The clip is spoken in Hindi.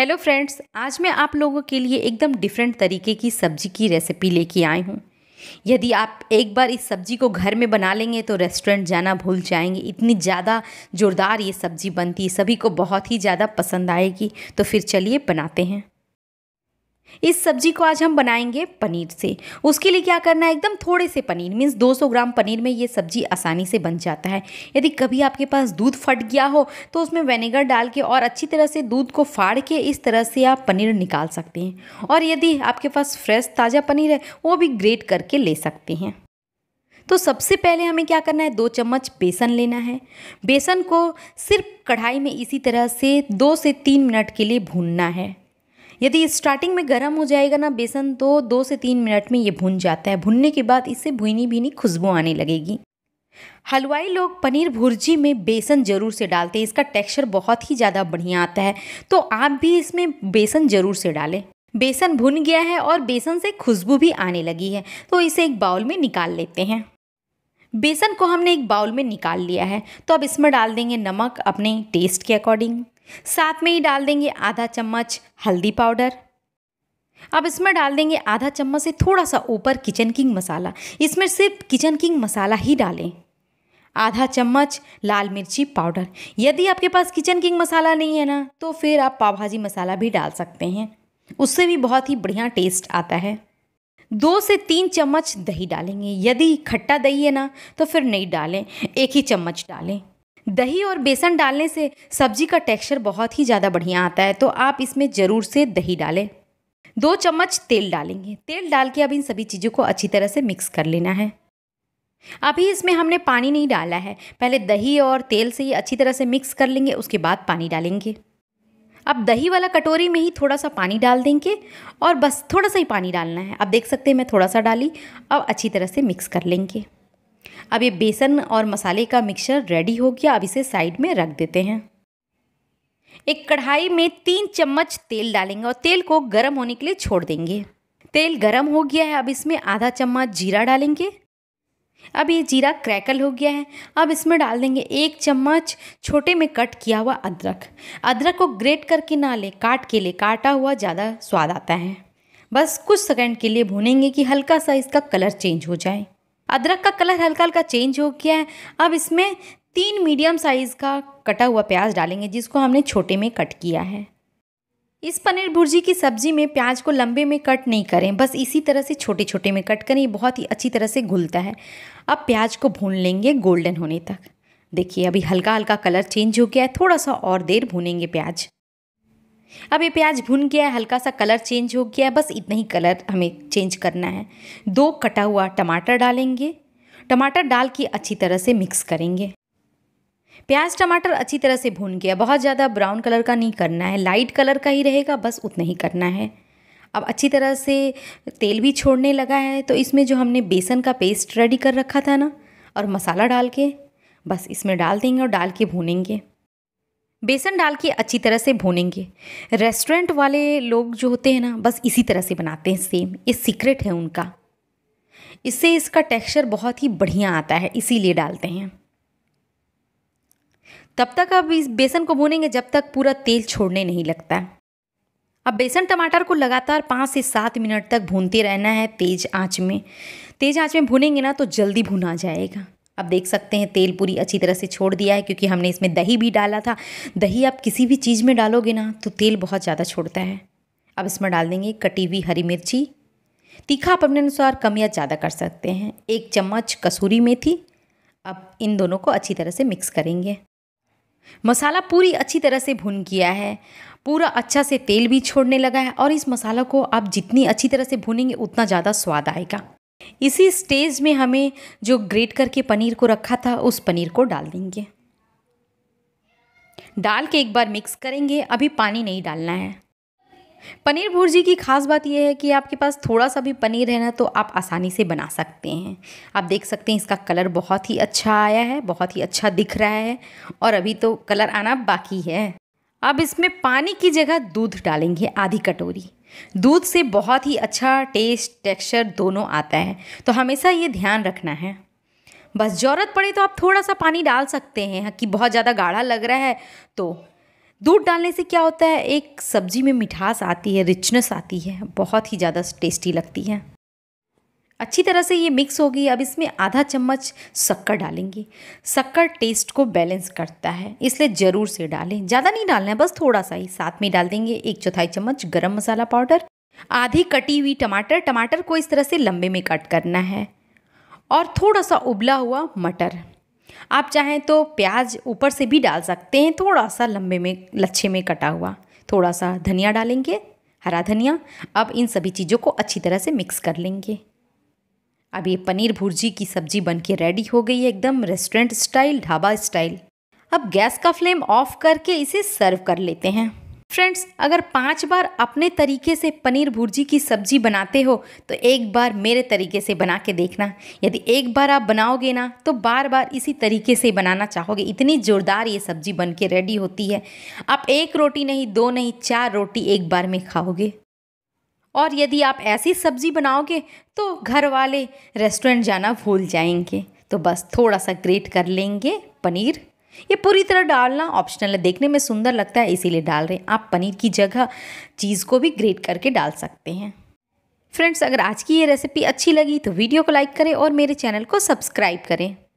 हेलो फ्रेंड्स आज मैं आप लोगों के लिए एकदम डिफरेंट तरीके की सब्जी की रेसिपी लेके आई हूँ यदि आप एक बार इस सब्जी को घर में बना लेंगे तो रेस्टोरेंट जाना भूल जाएंगे इतनी ज़्यादा जोरदार ये सब्जी बनती है सभी को बहुत ही ज़्यादा पसंद आएगी तो फिर चलिए बनाते हैं इस सब्जी को आज हम बनाएंगे पनीर से उसके लिए क्या करना है एकदम थोड़े से पनीर मीन्स 200 ग्राम पनीर में ये सब्जी आसानी से बन जाता है यदि कभी आपके पास दूध फट गया हो तो उसमें वेनेगर डाल के और अच्छी तरह से दूध को फाड़ के इस तरह से आप पनीर निकाल सकते हैं और यदि आपके पास फ्रेश ताज़ा पनीर है वो भी ग्रेट करके ले सकते हैं तो सबसे पहले हमें क्या करना है दो चम्मच बेसन लेना है बेसन को सिर्फ कढ़ाई में इसी तरह से दो से तीन मिनट के लिए भूनना है यदि स्टार्टिंग में गर्म हो जाएगा ना बेसन तो दो से तीन मिनट में ये भुन जाता है भुनने के बाद इससे भुनी भीनी खुशबू आने लगेगी हलवाई लोग पनीर भुर्जी में बेसन ज़रूर से डालते हैं इसका टेक्सचर बहुत ही ज़्यादा बढ़िया आता है तो आप भी इसमें बेसन ज़रूर से डालें बेसन भुन गया है और बेसन से खुशबू भी आने लगी है तो इसे एक बाउल में निकाल लेते हैं बेसन को हमने एक बाउल में निकाल लिया है तो अब इसमें डाल देंगे नमक अपने टेस्ट के अकॉर्डिंग साथ में ही डाल देंगे आधा चम्मच हल्दी पाउडर अब इसमें डाल देंगे आधा चम्मच से थोड़ा सा ऊपर किचन किंग मसाला इसमें सिर्फ किचन किंग मसाला ही डालें आधा चम्मच लाल मिर्ची पाउडर यदि आपके पास किचन किंग मसाला नहीं है ना तो फिर आप पाव भाजी मसाला भी डाल सकते हैं उससे भी बहुत ही बढ़िया टेस्ट आता है दो से तीन चम्मच दही डालेंगे यदि खट्टा दही है ना तो फिर नहीं डालें एक ही चम्मच डालें दही और बेसन डालने से सब्जी का टेक्सचर बहुत ही ज़्यादा बढ़िया आता है तो आप इसमें ज़रूर से दही डालें दो चम्मच तेल डालेंगे तेल डाल के अब इन सभी चीज़ों को अच्छी तरह से मिक्स कर लेना है अभी इसमें हमने पानी नहीं डाला है पहले दही और तेल से ये अच्छी तरह से मिक्स कर लेंगे उसके बाद पानी डालेंगे अब दही वाला कटोरी में ही थोड़ा सा पानी डाल देंगे और बस थोड़ा सा ही पानी डालना है अब देख सकते हैं मैं थोड़ा सा डाली अब अच्छी तरह से मिक्स कर लेंगे अब ये बेसन और मसाले का मिक्सचर रेडी हो गया अब इसे साइड में रख देते हैं एक कढ़ाई में तीन चम्मच तेल डालेंगे और तेल को गर्म होने के लिए छोड़ देंगे तेल गर्म हो गया है अब इसमें आधा चम्मच जीरा डालेंगे अब ये जीरा क्रैकल हो गया है अब इसमें डाल देंगे एक चम्मच छोटे में कट किया हुआ अदरक अदरक को ग्रेट करके ना ले काट के ले काटा हुआ ज़्यादा स्वाद आता है बस कुछ सेकंड के लिए भूनेंगे कि हल्का सा इसका कलर चेंज हो जाए अदरक का कलर हल्का हल्का चेंज हो गया है अब इसमें तीन मीडियम साइज़ का कटा हुआ प्याज डालेंगे जिसको हमने छोटे में कट किया है इस पनीर भुर्जी की सब्ज़ी में प्याज को लंबे में कट नहीं करें बस इसी तरह से छोटे छोटे में कट करें बहुत ही अच्छी तरह से घुलता है अब प्याज को भून लेंगे गोल्डन होने तक देखिए अभी हल्का हल्का कलर चेंज हो गया है थोड़ा सा और देर भूनेंगे प्याज अब ये प्याज भुन गया है हल्का सा कलर चेंज हो गया है बस इतना ही कलर हमें चेंज करना है दो कटा हुआ टमाटर डालेंगे टमाटर डाल के अच्छी तरह से मिक्स करेंगे प्याज टमाटर अच्छी तरह से भून गया बहुत ज़्यादा ब्राउन कलर का नहीं करना है लाइट कलर का ही रहेगा बस उतना ही करना है अब अच्छी तरह से तेल भी छोड़ने लगा है तो इसमें जो हमने बेसन का पेस्ट रेडी कर रखा था ना और मसाला डाल के बस इसमें डाल देंगे और डाल के भूनेंगे बेसन डाल के अच्छी तरह से भूनेंगे रेस्टोरेंट वाले लोग जो होते हैं ना बस इसी तरह से बनाते हैं सेम ये सीक्रेट है उनका इससे इसका टेक्सचर बहुत ही बढ़िया आता है इसीलिए डालते हैं तब तक आप इस बेसन को भूनेंगे जब तक पूरा तेल छोड़ने नहीं लगता है अब बेसन टमाटर को लगातार पाँच से सात मिनट तक भूनते रहना है तेज़ आँच में तेज़ आँच में भूनेंगे ना तो जल्दी भुना जाएगा आप देख सकते हैं तेल पूरी अच्छी तरह से छोड़ दिया है क्योंकि हमने इसमें दही भी डाला था दही आप किसी भी चीज़ में डालोगे ना तो तेल बहुत ज़्यादा छोड़ता है अब इसमें डाल देंगे कटी हुई हरी मिर्ची तीखा आप अपने अनुसार कम या ज़्यादा कर सकते हैं एक चम्मच कसूरी मेथी अब इन दोनों को अच्छी तरह से मिक्स करेंगे मसाला पूरी अच्छी तरह से भुन किया है पूरा अच्छा से तेल भी छोड़ने लगा है और इस मसाला को आप जितनी अच्छी तरह से भुनेंगे उतना ज़्यादा स्वाद आएगा इसी स्टेज में हमें जो ग्रेट करके पनीर को रखा था उस पनीर को डाल देंगे डाल के एक बार मिक्स करेंगे अभी पानी नहीं डालना है पनीर भुर्जी की खास बात यह है कि आपके पास थोड़ा सा भी पनीर है ना तो आप आसानी से बना सकते हैं आप देख सकते हैं इसका कलर बहुत ही अच्छा आया है बहुत ही अच्छा दिख रहा है और अभी तो कलर आना बाकी है अब इसमें पानी की जगह दूध डालेंगे आधी कटोरी दूध से बहुत ही अच्छा टेस्ट टेक्सचर दोनों आता है तो हमेशा ये ध्यान रखना है बस ज़रूरत पड़े तो आप थोड़ा सा पानी डाल सकते हैं कि बहुत ज़्यादा गाढ़ा लग रहा है तो दूध डालने से क्या होता है एक सब्ज़ी में मिठास आती है रिचनेस आती है बहुत ही ज़्यादा टेस्टी लगती है अच्छी तरह से ये मिक्स होगी अब इसमें आधा चम्मच शक्कर डालेंगे शक्कर टेस्ट को बैलेंस करता है इसलिए ज़रूर से डालें ज़्यादा नहीं डालना है बस थोड़ा सा ही साथ में डाल देंगे एक चौथाई चम्मच गरम मसाला पाउडर आधी कटी हुई टमाटर टमाटर को इस तरह से लंबे में कट करना है और थोड़ा सा उबला हुआ मटर आप चाहें तो प्याज ऊपर से भी डाल सकते हैं थोड़ा सा लंबे में लच्छे में कटा हुआ थोड़ा सा धनिया डालेंगे हरा धनिया अब इन सभी चीज़ों को अच्छी तरह से मिक्स कर लेंगे अब ये पनीर भुर्जी की सब्जी बन के रेडी हो गई है एकदम रेस्टोरेंट स्टाइल ढाबा स्टाइल अब गैस का फ्लेम ऑफ करके इसे सर्व कर लेते हैं फ्रेंड्स अगर पांच बार अपने तरीके से पनीर भुर्जी की सब्जी बनाते हो तो एक बार मेरे तरीके से बना के देखना यदि एक बार आप बनाओगे ना तो बार बार इसी तरीके से बनाना चाहोगे इतनी ज़ोरदार ये सब्जी बन के रेडी होती है आप एक रोटी नहीं दो नहीं चार रोटी एक बार में खाओगे और यदि आप ऐसी सब्ज़ी बनाओगे तो घर वाले रेस्टोरेंट जाना भूल जाएंगे तो बस थोड़ा सा ग्रेट कर लेंगे पनीर ये पूरी तरह डालना ऑप्शनल है देखने में सुंदर लगता है इसीलिए डाल रहे हैं आप पनीर की जगह चीज़ को भी ग्रेट करके डाल सकते हैं फ्रेंड्स अगर आज की ये रेसिपी अच्छी लगी तो वीडियो को लाइक करें और मेरे चैनल को सब्सक्राइब करें